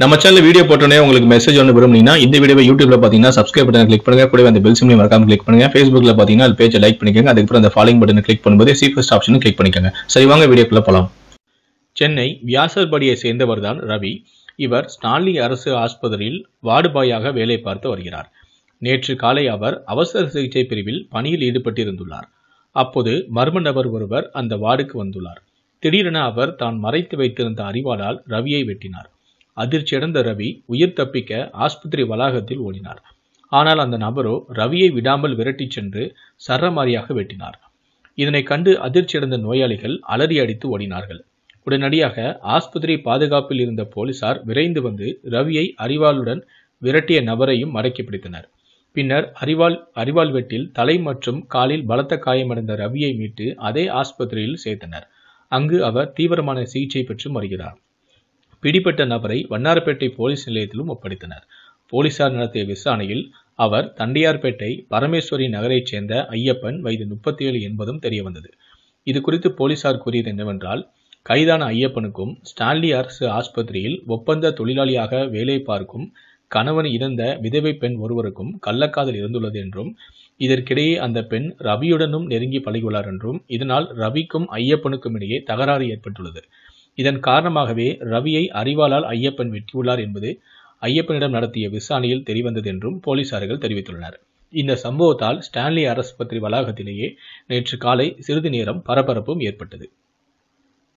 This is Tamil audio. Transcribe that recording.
நம்ம சேனல் வீடியோ போட்டோன்னே உங்களுக்கு மெசேஜ் ஒன்று விரும்புனீங்கன்னா இந்த வீடியோ யூடியூப்ல பார்த்தீங்கன்னா சப்ஸ்கிரைப் பட்டன் கிளிக் பண்ணுங்க கூட அந்த பெல் சிம்லையும் மறக்காம கிளிக் பண்ணுங்க ஃபேஸ்புக்ல பார்த்தீங்கன்னா அது பேஜை லைக் பண்ணிக்கோங்க அதுக்கப்புறம் அந்த ஃபாலோயிங் பட்டன் கிளிக் பண்ணும்போது சீஃபஸ்ட் ஆப்ஷனும் கிளிக் பண்ணிக்கோங்க சரி வாங்க வீடியோக்குள்ள போகலாம் சென்னை வியாசர்படியை சேர்ந்தவர் தான் ரவி இவர் ஸ்டான்லி அரசு ஆஸ்பத்திரியில் வார்டுபாயாக வேலை பார்த்து வருகிறார் நேற்று காலை அவர் அவசர சிகிச்சை பிரிவில் பணியில் ஈடுபட்டிருந்துள்ளார் அப்போது மர்ம நபர் ஒருவர் அந்த வார்டுக்கு வந்துள்ளார் திடீரென அவர் தான் மறைத்து வைத்திருந்த அறிவாளால் ரவியை வெட்டினார் அதிர்ச்சியடைந்த ரவி உயிர் தப்பிக்க ஆஸ்பத்திரி வளாகத்தில் ஓடினார் ஆனால் அந்த நபரோ ரவியை விடாமல் விரட்டிச் சென்று சரமாரியாக வெட்டினார் இதனை கண்டு அதிர்ச்சியடைந்த நோயாளிகள் அலறி அடித்து ஓடினார்கள் உடனடியாக ஆஸ்பத்திரி பாதுகாப்பில் இருந்த போலீசார் விரைந்து வந்து ரவியை அறிவாளுடன் விரட்டிய நபரையும் மடக்கி பிடித்தனர் பின்னர் அறிவால் அறிவால் வெட்டில் தலை மற்றும் காலில் பலத்த காயமடைந்த ரவியை மீட்டு அதே ஆஸ்பத்திரியில் சேர்த்தனர் அங்கு அவர் தீவிரமான சிகிச்சை பெற்று வருகிறார் பிடிபட்ட நபரை வண்ணாரப்பேட்டை போலீஸ் நிலையத்திலும் ஒப்படைத்தனர் போலீசார் நடத்திய விசாரணையில் அவர் தண்டையார்பேட்டை பரமேஸ்வரி நகரைச் சேர்ந்த ஐயப்பன் வயது முப்பத்தி ஏழு என்பதும் தெரியவந்தது இது குறித்து போலீசார் கூறியது என்னவென்றால் கைதான ஐயப்பனுக்கும் ஸ்டான்லி அரசு ஆஸ்பத்திரியில் ஒப்பந்த தொழிலாளியாக வேலை பார்க்கும் கணவன் இறந்த விதவை பெண் ஒருவருக்கும் கள்ளக்காதல் இருந்துள்ளது என்றும் இதற்கிடையே அந்த பெண் ரவியுடனும் நெருங்கி பழகியுள்ளார் என்றும் இதனால் ரவிக்கும் ஐயப்பனுக்கும் இடையே தகராறு ஏற்பட்டுள்ளது இதன் காரணமாகவே ரவியை அறிவாளால் ஐயப்பன் வெட்டியுள்ளார் என்பது ஐயப்பனிடம் நடத்திய விசாரணையில் தெரிவந்தது என்றும் போலீசார்கள் தெரிவித்துள்ளனர் இந்த சம்பவத்தால் ஸ்டான்லி அரசு பத்திரி வளாகத்திலேயே நேற்று காலை சிறிது நேரம் பரபரப்பும் ஏற்பட்டது